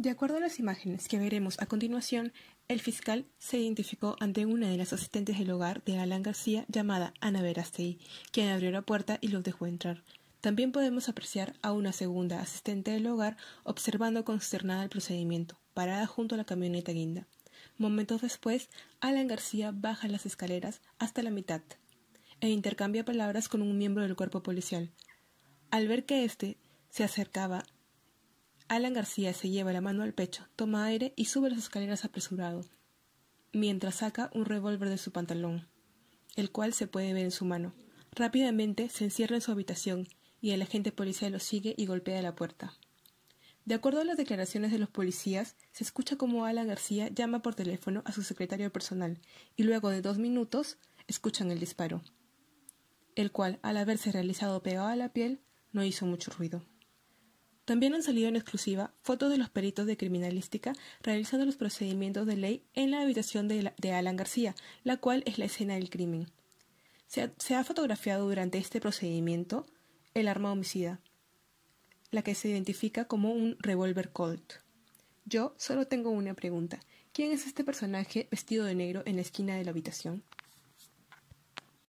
De acuerdo a las imágenes que veremos a continuación, el fiscal se identificó ante una de las asistentes del hogar de Alan García llamada Ana Verastei, quien abrió la puerta y los dejó entrar. También podemos apreciar a una segunda asistente del hogar observando consternada el procedimiento, parada junto a la camioneta guinda. Momentos después, Alan García baja las escaleras hasta la mitad e intercambia palabras con un miembro del cuerpo policial. Al ver que éste se acercaba, Alan García se lleva la mano al pecho, toma aire y sube las escaleras apresurado, mientras saca un revólver de su pantalón, el cual se puede ver en su mano. Rápidamente se encierra en su habitación y el agente policial lo sigue y golpea la puerta. De acuerdo a las declaraciones de los policías, se escucha como Alan García llama por teléfono a su secretario personal y luego de dos minutos escuchan el disparo, el cual, al haberse realizado pegado a la piel, no hizo mucho ruido. También han salido en exclusiva fotos de los peritos de criminalística realizando los procedimientos de ley en la habitación de, Alan García, la cual es la escena del crimen. Se ha, se ha fotografiado durante este procedimiento el arma homicida, la que se identifica como un revólver Colt. Yo solo tengo una pregunta. ¿Quién es este personaje vestido de negro en la esquina de la habitación?